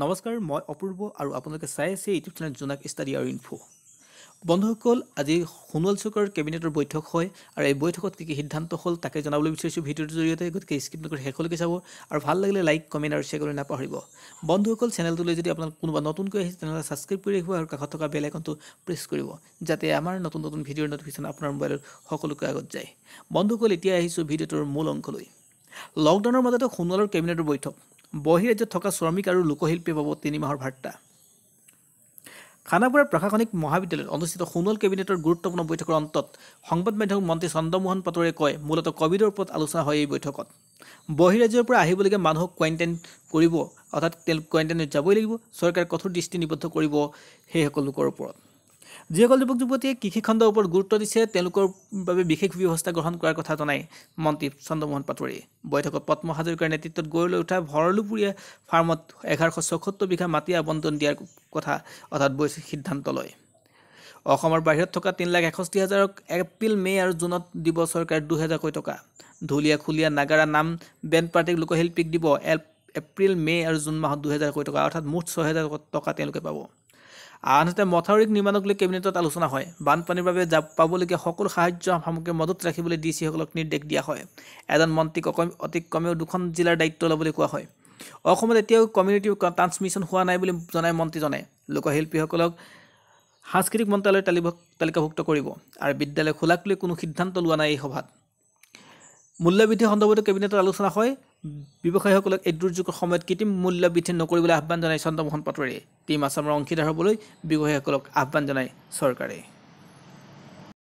নমস্কাৰ মই অপূৰ্ব আৰু আপোনালোকে চাই আছে ইউটিউব চেনেল জোনাক ষ্টাডি আৰু ইনফো বন্ধুসকল আজি সোণোৱাল চুকৰ কেবিনেটৰ বৈঠক হয় আৰু এই বৈঠকত কি কি সিদ্ধান্ত হ'ল তাকে জনাবলৈ বিচাৰিছোঁ ভিডিঅ'টোৰ জৰিয়তে গতিকে স্কিপ নকৰি শেষলৈকে চাব আৰু ভাল লাগিলে লাইক কমেণ্ট আৰু শ্বেয়াৰ কৰি নাপাহৰিব বন্ধুসকল চেনেলটোলৈ যদি আপোনালোক কোনোবা নতুনকৈ আহিছে তেনেহ'লে ছাবস্ক্ৰাইব কৰি ৰাখিব আৰু কাষত থকা বেল আইকনটো প্ৰেছ কৰিব যাতে আমাৰ নতুন নতুন ভিডিঅ'ৰ ন'টিফিকেশ্যন আপোনাৰ মোবাইলত সকলোকে আগত যায় বন্ধুসকল এতিয়া আহিছোঁ ভিডিঅ'টোৰ মূল অংশলৈ লকডাউনৰ মাজতে সোণোৱালৰ কেবিনেটৰ বৈঠক বহিৰাজ্যত থকা শ্ৰমিক আৰু লোকশিল্পীয়ে পাব তিনি মাহৰ ভাৰ্তা খানাপুৰাৰ প্ৰশাসনিক মহাবিদ্যালয়ত অনুষ্ঠিত সোণোৱাল কেবিনেটৰ গুৰুত্বপূৰ্ণ বৈঠকৰ অন্তত সংবাদ মাধ্যম মন্ত্ৰী চন্দ্ৰমোহন পাটোৱাৰে কয় মূলতঃ কভিডৰ ওপৰত আলোচনা হয় এই বৈঠকত বহিৰাজ্যৰ পৰা আহিবলগীয়া মানুহক কোৱাৰেণ্টাইন কৰিব অৰ্থাৎ তেওঁলোক কোৱাৰেণ্টাইনত যাবই লাগিব চৰকাৰে কঠোৰ দৃষ্টি নিবদ্ধ কৰিব সেইসকল লোকৰ ওপৰত যিসকল যুৱক যুৱতীয়ে কৃষিখণ্ডৰ ওপৰত গুৰুত্ব দিছে তেওঁলোকৰ বাবে বিশেষ ব্যৱস্থা গ্ৰহণ কৰাৰ কথা জনাই মন্ত্ৰী চন্দ্ৰমোহন পাটোৱাৰী বৈঠকত পদ্ম হাজৰিকাৰ নেতৃত্বত গৈ লৈ উঠা ভৰলুপুৰীয়া ফাৰ্মত এঘাৰশ ছয়সত্তৰ বিঘা মাটি আৱণ্টন দিয়াৰ কথা অৰ্থাৎ বৈশ্বিক সিদ্ধান্ত লয় অসমৰ বাহিৰত থকা তিনি লাখ এষষ্ঠি হাজাৰক এপ্ৰিল মে' আৰু জুনত দিব চৰকাৰে দুহেজাৰকৈ টকা ঢুলীয়া খুলীয়া নাগাৰা নাম বেণ্ড পাৰ্টিক লোকশিল্পীক দিব এপ্ৰিল মে' আৰু জুন মাহত দুহেজাৰকৈ টকা অৰ্থাৎ মুঠ ছহেজাৰ টকা তেওঁলোকে পাব আনহাতে মথাউৰিক নিৰ্মাণক লৈ কেবিনেটত আলোচনা হয় বানপানীৰ বাবে যা পাবলগীয়া সকলো সাহায্য সামগ্ৰী মদত ৰাখিবলৈ ডি চিসকলক নিৰ্দেশ দিয়া হয় এজন মন্ত্ৰীক অতি কমেও দুখন জিলাৰ দায়িত্ব ল'বলৈ কোৱা হয় অসমত এতিয়াও কমিউনিটি ট্ৰান্সমিশ্যন হোৱা নাই বুলি জনায় মন্ত্ৰীজনে লোকশিল্পীসকলক সাংস্কৃতিক মন্ত্ৰালয়ৰ তালিভ তালিকাভুক্ত কৰিব আৰু বিদ্যালয় খোলাক লৈ কোনো সিদ্ধান্ত লোৱা নাই এই সভাত মূল্যবৃদ্ধি সন্দৰ্ভতো কেবিনেটত আলোচনা হয় ব্যৱসায়ীসকলক এই দুৰ্যোগৰ সময়ত কৃত্ৰিম মূল্য বৃদ্ধি নকৰিবলৈ আহ্বান জনায় চন্দ্ৰমোহন পাটোৱাৰীয়ে টিম আছামৰ অংশীদাৰ হ'বলৈ ব্যৱসায়ীসকলক আহ্বান জনায় চৰকাৰে